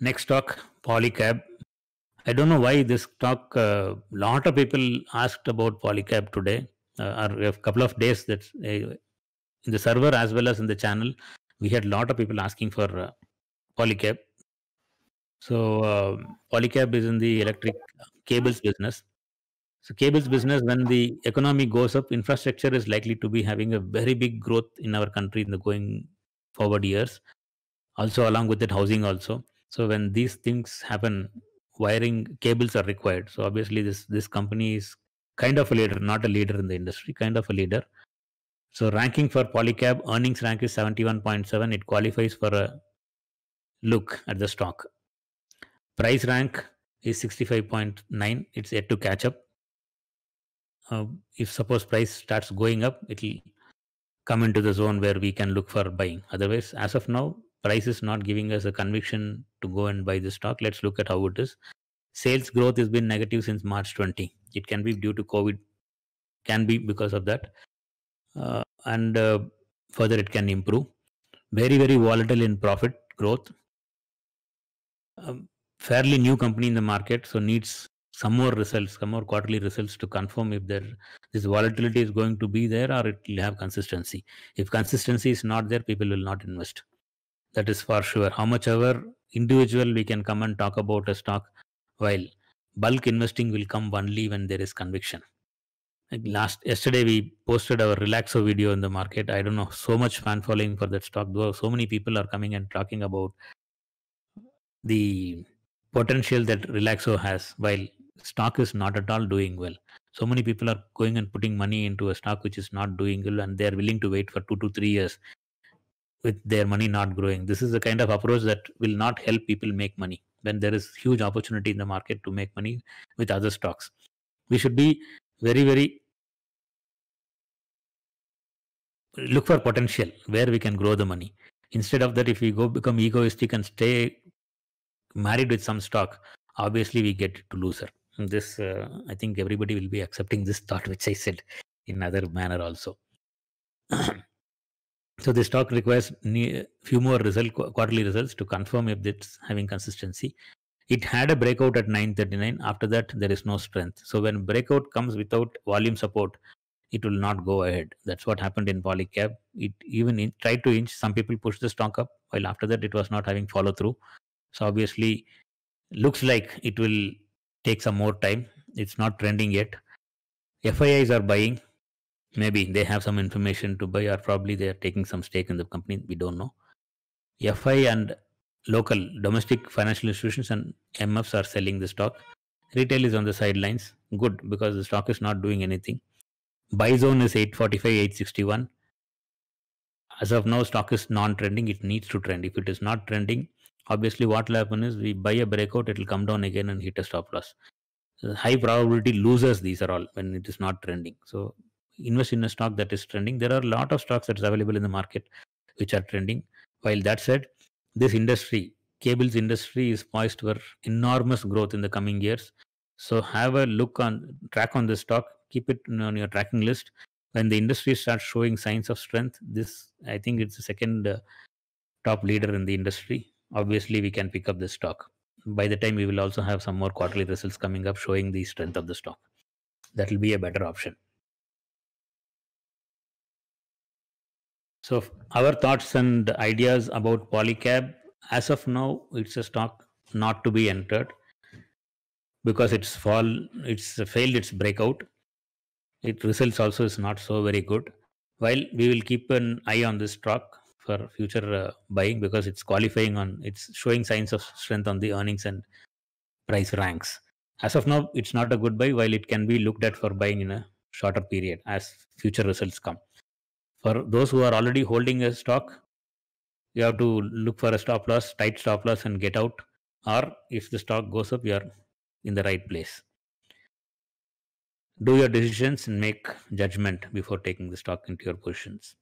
Next talk, Polycab. I don't know why this talk, a uh, lot of people asked about Polycab today, uh, or a couple of days that uh, in the server as well as in the channel, we had a lot of people asking for uh, Polycab. So, um, Polycab is in the electric cables business. So, cables business, when the economy goes up, infrastructure is likely to be having a very big growth in our country in the going forward years. Also, along with it, housing also so when these things happen wiring cables are required so obviously this this company is kind of a leader not a leader in the industry kind of a leader so ranking for polycab earnings rank is 71.7 it qualifies for a look at the stock price rank is 65.9 it's yet to catch up uh, if suppose price starts going up it'll come into the zone where we can look for buying otherwise as of now price is not giving us a conviction to go and buy the stock. Let's look at how it is. Sales growth has been negative since March 20. It can be due to COVID, can be because of that. Uh, and uh, further, it can improve. Very, very volatile in profit growth. Um, fairly new company in the market, so needs some more results, some more quarterly results to confirm if there this volatility is going to be there or it will have consistency. If consistency is not there, people will not invest that is for sure how much ever individual we can come and talk about a stock while bulk investing will come only when there is conviction like last yesterday we posted our relaxo video in the market i don't know so much fan following for that stock though so many people are coming and talking about the potential that relaxo has while stock is not at all doing well so many people are going and putting money into a stock which is not doing well and they are willing to wait for 2 to 3 years with their money not growing. This is the kind of approach that will not help people make money when there is huge opportunity in the market to make money with other stocks. We should be very, very look for potential where we can grow the money. Instead of that, if we go become egoistic and stay married with some stock, obviously we get to loser. this, uh, I think everybody will be accepting this thought, which I said in other manner also. So this stock requires few more result quarterly results to confirm if it's having consistency. It had a breakout at 939. After that, there is no strength. So when breakout comes without volume support, it will not go ahead. That's what happened in Polycab. It even in, tried to inch. Some people pushed the stock up, while after that it was not having follow through. So obviously, looks like it will take some more time. It's not trending yet. FIIs are buying maybe they have some information to buy or probably they are taking some stake in the company we don't know fi and local domestic financial institutions and mfs are selling the stock retail is on the sidelines good because the stock is not doing anything buy zone is 845 861 as of now stock is non-trending it needs to trend if it is not trending obviously what will happen is we buy a breakout it will come down again and hit a stop loss high probability losers these are all when it is not trending so invest in a stock that is trending. There are a lot of stocks that's available in the market which are trending. While that said, this industry, cables industry, is poised for enormous growth in the coming years. So have a look on track on this stock, keep it on your tracking list. When the industry starts showing signs of strength, this I think it's the second uh, top leader in the industry. Obviously, we can pick up this stock. By the time we will also have some more quarterly results coming up showing the strength of the stock. That will be a better option. So, our thoughts and ideas about Polycab as of now, it's a stock not to be entered because it's fall, it's failed its breakout. Its results also is not so very good. While we will keep an eye on this stock for future uh, buying because it's qualifying on, it's showing signs of strength on the earnings and price ranks. As of now, it's not a good buy while it can be looked at for buying in a shorter period as future results come for those who are already holding a stock you have to look for a stop loss tight stop loss and get out or if the stock goes up you are in the right place do your decisions and make judgment before taking the stock into your positions